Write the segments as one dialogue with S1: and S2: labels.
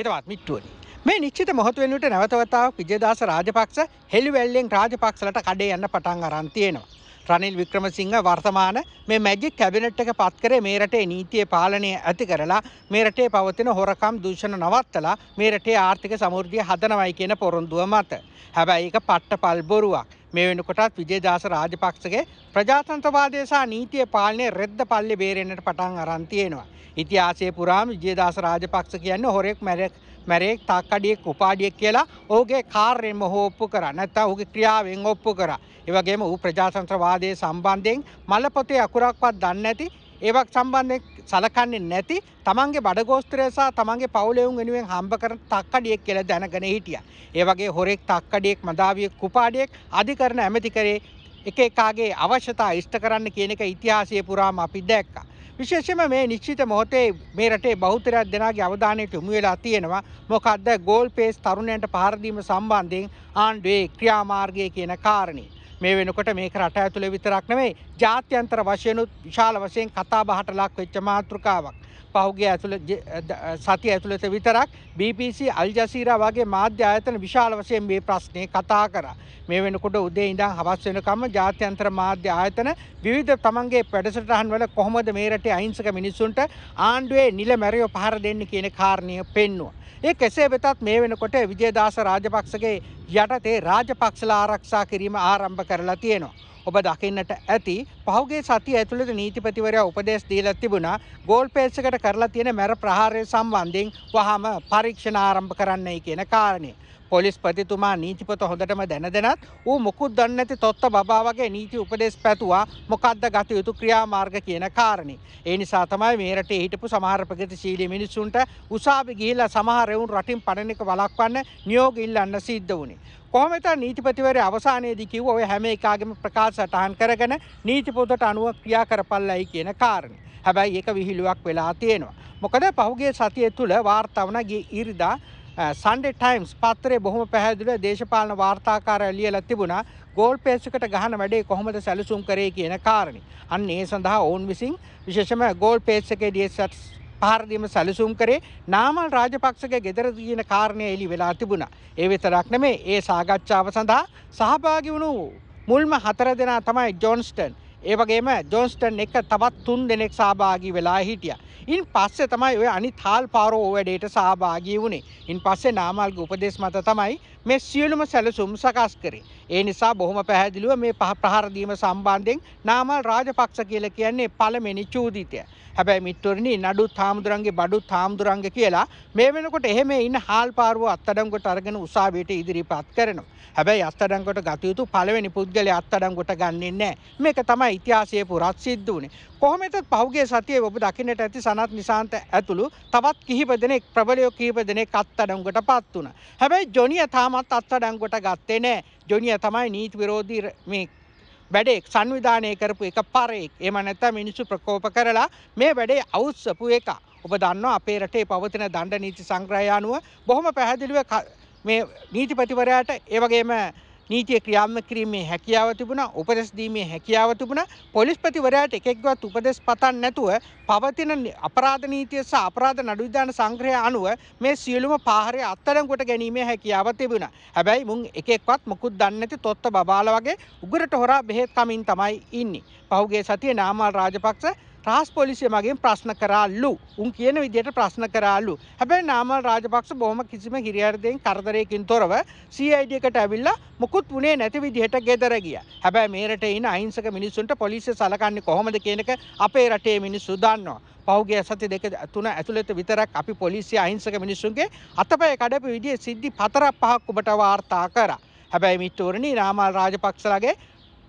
S1: හිතවත් මිට්ටුවනි. මේ නිශ්චිත මොහොත වෙනුවට නැවතවතාවක් විජයදාස රාජපක්ෂ හෙළිවැල්ලෙන් රාජපක්ෂලට කඩේ යන්න පටන් අරන් තියෙනවා. රනිල් වික්‍රමසිංහ වර්තමාන මේ මැජික් කැබිනට් එක පත් කරේ මේ රටේ නීතිය පාලනය ඇති කරලා මේ රටේ පවතින හොරකම් දූෂණ නවත්තලා මේ රටේ ආර්ථික සමෘද්ධිය හදනවයි කියන පොරොන්දුව මත. හැබැයි ඒක පට්ටපල් බොරුවක්. මේ වෙනකොටත් විජේදාස රාජපක්ෂගේ ප්‍රජාතන්ත්‍රවාදය සහ නීතිය පාලනය රෙද්ද පල්ලෙ බේරෙන්නට පටන් අරන් තියෙනවා. ඉතිහාසයේ පුරාම විජේදාස රාජපක්ෂ කියන්නේ හොරෙක් මැරෙක් මැරෙක් තාක්කඩියෙක් උපාඩියෙක් කියලා ඔහුගේ කාර්යෙම හෝප්පු කරා නැත්නම් ඔහුගේ ක්‍රියාවෙන් ඔප්පු කරා. ඒ වගේම ඔහු ප්‍රජාතන්ත්‍රවාදයේ සම්බන්ධයෙන් මල්පොතේ අකුරක්වත් දන්නේ නැති ඒවක් සම්බන්ධයෙන් සලකන්නේ නැති තමන්ගේ බඩගෝස්ත්‍රය සහ තමන්ගේ පවුලෙවුන් වෙනුවෙන් හම්බ කරන තක්කඩියෙක් කියලා දැනගෙන හිටියා. ඒ වගේ හොරෙක් තක්කඩියෙක් මදාවියෙක් කුපාඩියෙක් අධිකරණ ඇමති කරේ එක එකාගේ අවශ්‍යතා ඉෂ්ට කරන්න කියන එක ඉතිහාසයේ පුරාම අපි දැක්කා. විශේෂම මේ නිශ්චිත මොහොතේ මේ රටේ බෞතරයක් දෙනාගේ අවධානයට යොමු වෙලා තියෙනවා මොකක්ද ගෝල් පේස් තරුණයන්ට පහරදීම සම්බන්ධයෙන් ආණ්ඩුවේ ක්‍රියාමාර්ගය කියන කාරණේ. මේ වෙනකොට මේක රට ඇතුළේ විතරක් නෙවෙයි ජාත්‍යන්තර වශයෙන්ුත් විශාල වශයෙන් කතා බහට ලක් වෙච්ච මාතෘකාවක්. පහුගේ ඇතුළ සති ඇතුළත විතරක් BBC අල්ජසීරා වගේ මාධ්‍ය ආයතන විශාල වශයෙන් මේ ප්‍රශ්නේ කතා කරා. මේ වෙනකොට උදේ ඉඳන් හවස වෙනකම්ම ජාත්‍යන්තර මාධ්‍ය ආයතන විවිධ තමන්ගේ වැඩසටහන් වල කොහොමද මේ රටේ අහිංසක මිනිස්සුන්ට ආණ්ඩුවේ නිල මැරියෝ පහර දෙන්නේ කියන කාරණය පෙන්වුවා. ඒ කෙසේ වෙතත් මේ වෙනකොට විජේදාස රාජපක්ෂගේ යටතේ රාජපක්ෂලා ආරක්ෂා කිරීම ආරම්භ කරලා තියෙනවා. ඔබ දකින්නට ඇති පහුගේ සතිය ඇතුළත නීතිපතිවරයා උපදේශ දීලා තිබුණා ගෝල්පේසකට කරලා තියෙන මැර ප්‍රහාරය සම්බන්ධයෙන් වහම පරීක්ෂණ ආරම්භ කරන්නයි කියන කාරණේ. පොලිස්පතිතුමා නීතිපත හොඳටම දැනදෙනත් ඌ මොකුත් දන්න ඇති තොත්ත බාවගේ නීති උපදෙස් පැතුවා මොකක්ද ගත යුතු ක්‍රියාමාර්ග කියන කාරණි. ඒ නිසා තමයි මේරට හිටපු සමහරපගති ශීලි මිනිස්සුන්ට උසාබි ගිහිල්ලා සමහරවුන් රටින් පණනික වලක්වන්න නියෝග ඉල්ලන්න සිද්ධ වුණේ. කොහොමද නීතිපතිවරයා අවසානයේදී කිව්ව ඔය හැම එකාගේම ප්‍රකාශ සටහන් කරගෙන නීතිපොතට අනුව ක්‍රියා කරපල්ලයි කියන කාරණේ. හැබැයි ඒක විහිළුවක් වෙලා තියෙනවා. මොකද පහුගිය සතිය තුළ වාර්තා වුණ ඉරිදා සන්ඩේ ටයිම්ස් පත්තරේ බොහොම පැහැදිලිව දේශපාලන වාර්තාකාරය ලියලා තිබුණා ගෝල් පේසුකට ගහන වැඩේ කොහොමද සැලසුම් කරේ කියන කාරණේ. අන්න ඒ සඳහා ඔවුන් විසින් විශේෂම ගෝල් පේස් එකේ DSS පහරදීම සැලසුම් කරේ නාමල් රාජපක්ෂගේ ගෙදර තියෙන කාරණය එලි වෙලා තිබුණා. ඒ විතරක් නෙමේ ඒ සාකච්ඡාව සඳහා සහභාගි වුණු මුල්ම හතර දෙනා තමයි ජොන්ස්ටන් ඒවගේම ජොන්ස්ටන් එක තවත් තුන් දෙනෙක් සභාගී වෙලා හිටිය. ඉන් පස්සේ තමයි ඔය අනි තාල් පාරෝ වැඩේට සභාගී වුණේ ඉන් පස්සේ නාමල්ග උපදෙස් මත තමයි මේ සියලුම සැලසුම් සකස් කරේ. ඒ නිසා බොහොම පැහැදිලිව මේ පහ ප්‍රහාර දීම සම්බන්ධයෙන් නාමල් රාජපක්ෂ කියලා කියන්නේ පළමෙනි චූදිතය. හැබැයි මිත්වරණි නඩු තාමුදුරන්ගේ බඩු තාමුදුරංග කියලා මේ වෙනකොට එහෙම ඉන්න හාල් පාරුව අත්අඩංගුවට අරගෙන උසාවියට ඉදිරිපත් කරනවා. හැබැයි අත්අඩංගුවට ගත යුතු පළවෙනි පුද්ගලයා අත්අඩංගුවට ගන්නෙ නැහැ. මේක තමයි ඉතිහාසයේ පුරත් සිද්ධ වුනේ. කොහොමද පහුගේ සතියේ ඔබ දකින්නට ඇති සනත් නිසාන්ත ඇතුළු තවත් කිහිප දෙනෙක් ප්‍රබලයෝ කිහිප දෙනෙක් අත්අඩංගුවට පත් වුණා. හැබැයි ජොනියා තාමත් අත්අඩංගුවට ගත්තේ නෑ. ජොනිය තමයි නීති විරෝධී මේ වැඩේ සංවිධානය කරපු එක පරෙක්. එහෙම නැත්නම් මිනිස්සු ප්‍රකෝප කරලා මේ වැඩේ අවුස්සපු එක. ඔබ දන්නවා අපේ රටේ පවතින දණ්ඩ නීති සංග්‍රහය අනුව බොහොම පැහැදිලිව මේ නීතිපතිවරයාට ඒ වගේම නීතිය ක්‍රියාත්මක කිරීමේ හැකියාව තිබුණා උපදෙස් දීමේ හැකියාව තිබුණා පොලිස්පතිවරයාට එකෙක්වත් උපදෙස් පතන් නැතුව පවතින අපරාධ නීතිය සහ අපරාධ නඩු විධාන සංග්‍රහය අනුව මේ සියලුම පාහරය අත්අඩංගුවට ගැනීමේ හැකියාව තිබුණා. හැබැයි මුන් එකෙක්වත් මොකුත් දන්නේ නැති තොත්ත බබාලා වගේ උගුරට හොරා බෙහෙත් කමින් තමයි ඉන්නේ. පහුගිය සතියේ නාමල් රාජපක්ෂ ට්‍රාස් පොලිසිය මගින් ප්‍රශ්න කරාල්ලු උන් කියන විදියට ප්‍රශ්න කරාලු හැබැයි නාමල් රාජපක්ෂ බොහොම කිසිම හිරිහරදයෙන් කරදරයකින් තොරව CID එකට ඇවිල්ලා මුකුත් වුණේ නැති විදිහට ගෙදර ගියා. හැබැයි මේ රටේ ඉන්න අහිංසක මිනිස්සුන්ට පොලිසිය සලකන්නේ කොහොමද කියන එක අපේ රටේ මිනිස්සු දන්නවා. පෞගේ සති දෙක තුන ඇතුළත විතරක් අපි පොලිසිය අහිංසක මිනිස්සුන්ගේ අතපය කඩපු විදිය සිද්ධි පතරක් පහක් ඔබට වාර්තා කරා. හැබැයි මිත්‍රෝරණි රාමල් රාජපක්ෂලාගේ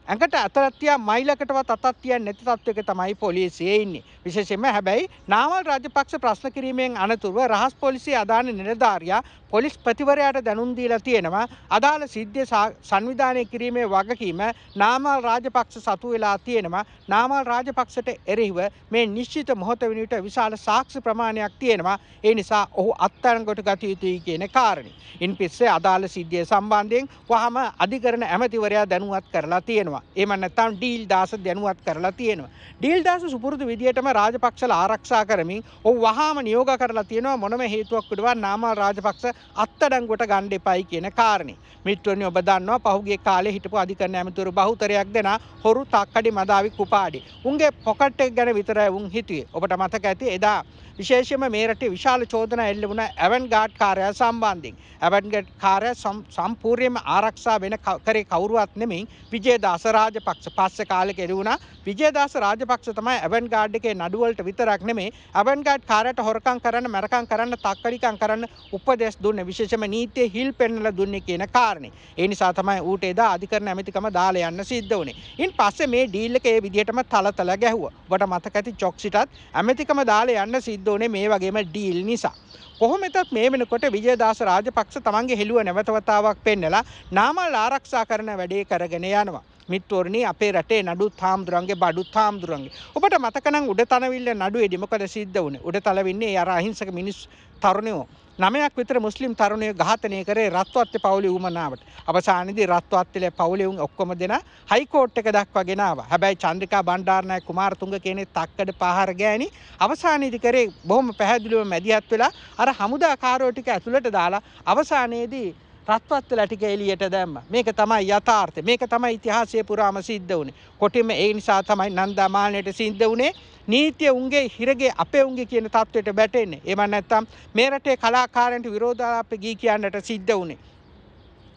S1: ඇඟට අතරත්තිය මයිලකටවත් අතත් තියන් නැති තත්වක තමයි පොලිසිය ඉන්නේ. විශේෂයෙන්ම හැබැයි නාමල් රාජපක්ෂ ප්‍රශ්න කිරීමෙන් අනතුරුව රහස් පොලිසිය අදාන නිලධාරියා පොලිස් ප්‍රතිවරයාට දැනුම් දීලා තියෙනවා. අදාළ සිද්ධිය සංවිධානය කිරීමේ වගකීම නාමල් රාජපක්ෂ සතු වෙලා තියෙනවා. නාමල් රාජපක්ෂට එරෙහිව මේ නිශ්චිත මොහොත වෙනුවට විශාල සාක්ෂි ප්‍රමාණයක් තියෙනවා. ඒ නිසා ඔහු අත්අඩංගුවට ගත යුතුයි කියන කාරණේ. ඉන්පස්සේ අදාළ සිද්ධිය සම්බන්ධයෙන් වහම අධිකරණ ඇමතිවරයා දැනුවත් කරලා තියෙනවා. තියෙනවා එම නැතම් ඩීල් දාස දැනුවත් කරලා තියෙනවා. ඩීල් දාස සුපුරුදු විදිහටම රාජපක්ෂල ආරක්ෂා කරමින් ඔහු වහාම නියෝග කරලා තියෙනවා මොනම හේතුවක් විඩවා නාමල් රාජපක්ෂ අත්අඩංගුවට ගන්න එපයි කියන කාරණේ. මිත්‍රනි ඔබ දන්නවා පහුගිය කාලේ හිටපු අධිකරණ ඇමතිවරු බහුතරයක් දෙනා හොරු තක්කඩි මදාවි කුපාඩි. උන්ගේ පොකට් එක ගැන විතරයි උන් හිතුවේ. ඔබට මතක ඇති එදා විශේෂම මේ රටේ විශාල චෝදනා එල්ල වුණා ඇවන් ගාඩ් කාර්යය සම්බන්ධයෙන්. ඇවන් ගාඩ් කාර්යය සම්පූර්ණයෙන්ම ආරක්ෂා වෙන කරේ කවුරුවත් නෙමෙයි විජේදාස රාජපක්ෂ පස්සේ කාලෙක එළි වුණා. විජේදාස රාජපක්ෂ තමයි ඇවන්ගාඩ් එකේ නඩුවලට විතරක් නෙමෙයි ඇවන්ගාඩ් කාර්යයට හොරකම් කරන්න, මරකම් කරන්න, තක්කඩිකම් කරන්න උපදෙස් දුන්නේ. විශේෂම නීතියේ හිල් පෙන්නලා දුන්නේ කියන කාරණේ. ඒ නිසා තමයි ඌට එදා අධිකරණ ඇමතිකම දාලා යන්න සිද්ධ වුණේ. ඉන් පස්සේ මේ ඩීල් එක ඒ විදිහටම තලතල ගැහුවා. ඔබට මතක ඇති චොක්සිටත් ඇමතිකම දාලා යන්න සිද්ධ වුණේ මේ වගේම ඩීල් නිසා. කොහොමතත් මේ වෙනකොට විජයදාස රාජපක්ෂ තමන්ගේ හෙළුව නැවතවතාවක් පෙන්නලා නාමල් ආරක්ෂා කරන වැඩේ කරගෙන යනවා. මිත්වරණී අපේ රටේ නඩුත් හාමුදුරන්ගේ බඩුත් හාමුදුරන්ගේ ඔබට මතකනම් උඩ තනවිල්ල නඩුවේදී මොකද සිද්ධ වුණේ උඩ තලවින්නේ අර අහිංසක මිනිස් තරුණයෝ නමයක් විතර මුස්ලිම් තරුණය ඝාතනය කරේ රත්වත්්‍ය පවුලි වූමනාවට අවසානිදි රත්වත්තිල පවුලිවුන් ඔක්කොම දෙෙන හයිකෝට් එක දක්වා ගෙනාව හැබැයි චන්ද්‍රිකා බණ්ඩාරණය කුමාරතුන්ග කෙනෙ තක්කඩ පහර ගෑනි අවසානිදි කරේ බොහොම පැහැදිලිව මැදිහත් වෙලා අර හමුදා කාරෝටික ඇතුළට දාලා අවසානයේදී තත්ත්වත්වල ටික එළියට දැම්ම. මේක තමයි යථාර්ථය. මේක තමයි ඉතිහාසයේ පුරාම සිද්ධ වුනේ. කොටිම ඒ නිසා තමයි නන්දා මාලනයට සිද්ධ වුනේ. නීතිය උන්ගේ හිරගේ අපේ උන්ගේ කියන තත්ත්වයට බැටෙන්නේ. එම නැත්තම් මේ රටේ කලාකාරයන්ට විරෝධාලාප ගී කියන්නට සිද්ධ වුනේ.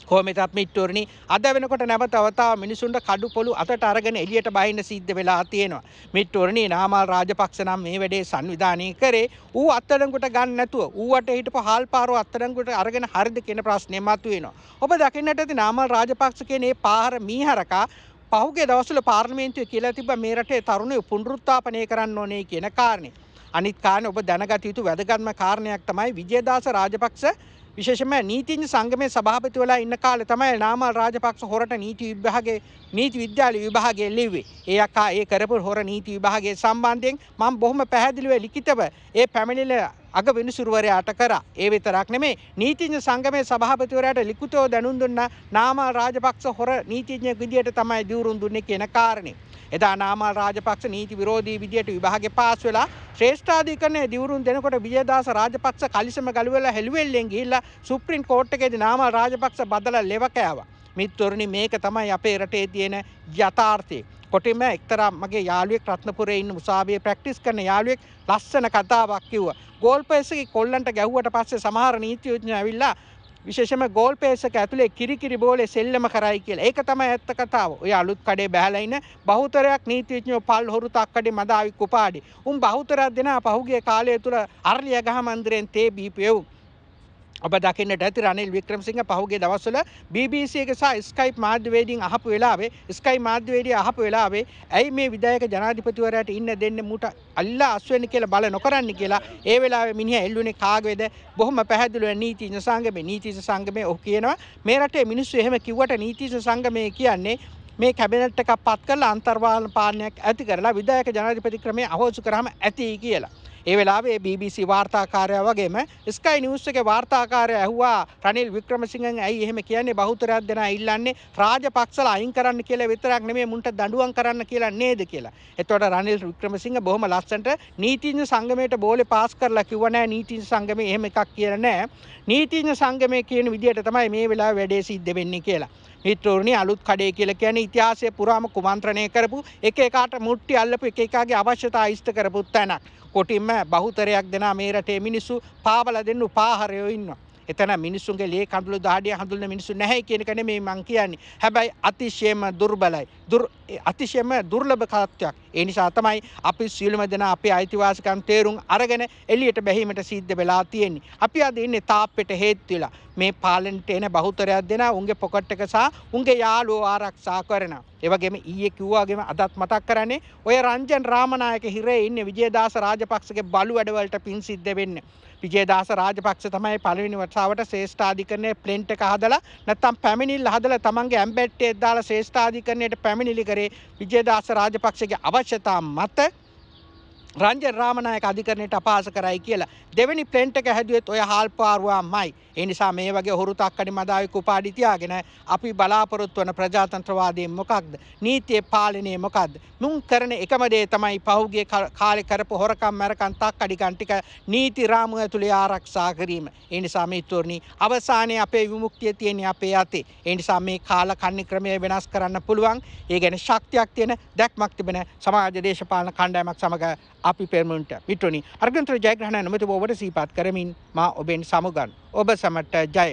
S1: කොහොමතත් මිත්තුවරණි අද වෙනකොට නැවත අවතා මිනිසුන්ට කඩු පොළු අතට අරගෙන එළියට බහින්න සිද්ධ වෙලා තියෙනවා මිත්තුවරණි නාමල් රාජපක්ෂ නම් මේ වැඩේ සංවිධානය කරේ ඌ අත්අඩංගුවට ගන්න නැතුව ඌවට හිටපු හාල්පාරුව අත්අඩංගුවට අරගෙන හරිද කියන ප්‍රශ්නේ මතුවෙනවා ඔබ දකින්නට ඇති නාමල් රාජපක්ෂ කියන මේ පාහර මීහරකා පහුගේ දවසල පාර්මේන්තුව කියලා තිබ මේ රටේ තරුණය පුනරුත්තාපනය කරන්න ඕනේ කියන කාරණේ. අනිත් කාරණේ ඔබ දැනගත යුතු වැදගත්ම කාරණයක් තමයි විජේදාස රාජපක්ෂ විශේෂම නීතිඥ සංගමේ සභාපති වෙලා ඉන්න කාලේ තමයි නාමල් රාජපක්ෂ හොරට නීති විභාගයේ නීති විද්‍යාල විභාගයේ ලිව්වේ. ඒ අක්කා ඒ කරපු හොර නීති විභාගයේ සම්බන්ධයෙන් මම බොහොම පැහැදිලිව ලිඛිතව ඒ පැමිණිලා අග විනිසුරුවරයාට කරා. ඒ විතරක් නෙමේ නීතිඥ සංගමේ සභාපතිවරයාට ලිඛිතව දැනුම් දුන්න නාමල් රාජපක්ෂ හොර නීතිඥයෙකු විදියට තමයි දියුරුම් දුන්නේ කියන කාරණේ. එදා නාමල් රාජපක්ෂ නීති විරෝධී විදියට විභාගේ පාස් වෙලා ශ්‍රේෂ්ඨාධිකරණයේ දිවුරුම් දෙනකොට විජයදාස රාජපක්ෂ කලිසම ගලවලා හෙළුවෙල්ලෙන් ගිහිල්ලා සුප්‍රීම් කෝට් එකේදී නාමල් රාජපක්ෂ බදලා ලෙවකෑවා. මිත්වරණි මේක තමයි අපේ රටේ තියෙන යථාර්ථය. කොටිම එක්තරා මගේ යාළුවෙක් රත්නපුරේ ඉන්න උසාවියේ ප්‍රැක්ටිස් කරන යාළුවෙක් ලස්සන කතාවක් කිව්වා. ගෝල්පේසගේ කොල්ලන්ට ගැහුවට පස්සේ සමහර නීතිඥයෝ ඇවිල්ලා විශේෂම ගෝල්පේසක ඇතුලේ කිරිකිරි බෝලේ සෙල්ලම කරයි කියලා. ඒක තමයි ඇත්ත කතාව. ඔය අලුත් කඩේ බැහැලා ඉන්න බහුතරයක් නීතිඥයෝ පල් හොරු තක්කඩේ මදාවි කුපාඩි. උන් බහුතරයක් දෙනා පහුගිය කාලය තුල අර්ලිය ගහ මන්දිරෙන් තේ බීපෙවුන්. ඔබ දකින්නට ඇති රනිල් වික්‍රමසිංහ පහුගේ දවස්වල BBC එක සහ ස්කයිප් මාධ්‍යවේදීන් අහපු වෙලාවේ ස්කයි මාධ්‍යවේදී අහපු වෙලාවේ ඇයි මේ විධායක ජනාධිපතිවරයාට ඉන්න දෙන්නේ මූට අල්ලා අස්වෙන්න කියලා බල නොකරන්නේ කියලා ඒ වෙලාවේ මිනිහා එල්ලුනේ කාගේද බොහොම පැහැදිලිව නීතිඥ සංගමේ නීතිඥ සංගමේ ඔහු කියනවා මේ රටේ මිනිස්සු එහෙම කිව්වට නීතිඥ සංගමේ කියන්නේ මේ කැබිනට් එකක් පත් කරලා අන්තර්වාහන පාලනයක් ඇති කරලා විධායක ජනාධිපති ක්‍රමය අහෝසු කරාම ඇති කියලා ඒ වෙලාවේ BBC වාර්තාකාරය වගේම ස්කයි නිවස් එකේ වාර්තාකාරය ඇහුවා රනිල් වික්‍රමසිංහන් ඇයි එහෙම කියන්නේ බහුතරයක් දෙනා ඉල්ලන්නේ රාජපක්ෂල අයින් කරන්න කියලා විතරක් නෙමෙයි මුන්ට දඬුවම් කරන්න කියලා නේද කියලා. එතකොට රනිල් වික්‍රමසිංහ බොහොම ලස්සනට නීතිඥ සංගමයට බෝලේ පාස් කරලා කිව්ව නෑ නීතිඥ සංගමේ එහෙම එකක් කියලා නෑ. නීතිඥ සංගමේ කියන විදිහට තමයි මේ වෙලාවේ වැඩේ සිද්ධ වෙන්නේ කියලා. මිත්‍රෝරණි අලුත් කඩේ කියලා කියන්නේ ඉතිහාසය පුරාම කුමන්ත්‍රණය කරපු එක එකාට මුට්ටි අල්ලපු එක එකාගේ අවශ්‍යතා ඉෂ්ට කරපු තැනක්. කොටින්ම බහුතරයක් දෙනා මේ රටේ මිනිස්සු පාවල දෙන්න උපාහාරයෝ ඉන්නවා. එතන මිනිස්සුන්ගේ ලේ කඳුළු දාඩිය හඳුල්න මිනිස්සු නැහැ කියන එක නෙමෙයි මං කියන්නේ. හැබැයි අතිශයම දුර්බලයි. අතිශයම දුර්ලභ කත්වයක්. ඒ නිසා තමයි අපි සියලුම දෙනා අපේ අයිතිවාසිකම් තේරුම් අරගෙන එළියට බැහිමට සිද්ධ වෙලා තියෙන්නේ. අපි අද ඉන්නේ තාප්පෙට හේතු වෙලා මේ පාලනට එන බහුතරයක් දෙනා උන්ගේ පොකට් එක සහ උන්ගේ යාළුවෝ ආරක්ෂා කරනවා. ඒ වගේම ඊයේ කිව්වාගේම අදත් මතක් කරන්නේ ඔය රංජන් රාමනායක හිරේ ඉන්නේ විජේදාස රාජපක්ෂගේ බලු වැඩවලට පින් සිද්ධ වෙන්නේ. විජේදාස රාජපක්ෂ තමයි පළවෙනි වතාවට ශ්‍රේෂ්ඨාධිකරණය ප්ලෙන්ට් එක හදලා නැත්නම් පැමිණිල්ල හදලා තමන්ගේ ඇම්බැට්ටේ දාලා ශ්‍රේෂ්ඨාධිකරණයට පැමිණිලි කරේ විජේදාස රාජපක්ෂගේ අවශ්‍යතා මත රංජ රාමණයක අධිකරණයට අපහාස කරයි කියලා. දෙවැනි ප්ලෙන්ට් එක හැදුවෙත් ඔය හාල් පාරුවාමයි. ඒ නිසා මේ වගේ හොරු තක්කඩි මදාවික උපාඩි තියාගෙන අපි බලාපොරොත්තු වන ප්‍රජාතන්ත්‍රවාදය මොකක්ද? නීතිය පාලනය මොකක්ද? මුන් කරන එකම දේ තමයි පහුගිය කාලේ කරපු හොරකම් මරකම් තක්කඩිකම් ටික නීති රාමුව ඇතුලේ ආරක්ෂා කිරීම. ඒ නිසා මේ තුරණි අවසානයේ අපේ විමුක්තිය තියෙන්නේ අපේ අතේ. ඒ නිසා මේ කාල කන්නේ ක්‍රමය වෙනස් කරන්න පුළුවන්. ඒ ගැන ශක්තියක් තියෙන දැක්මක් තිබෙන සමාජ දේශපාලන කණ්ඩායමක් සමග අපි පෙරමන්ට මිට්‍රනි අර්ගන්ත්‍ර ජයග්‍රහණ නොමැතිව ඔබට සීපාත් කරමින් මා ඔබෙන් සමුගන් ඔබ සමට ජය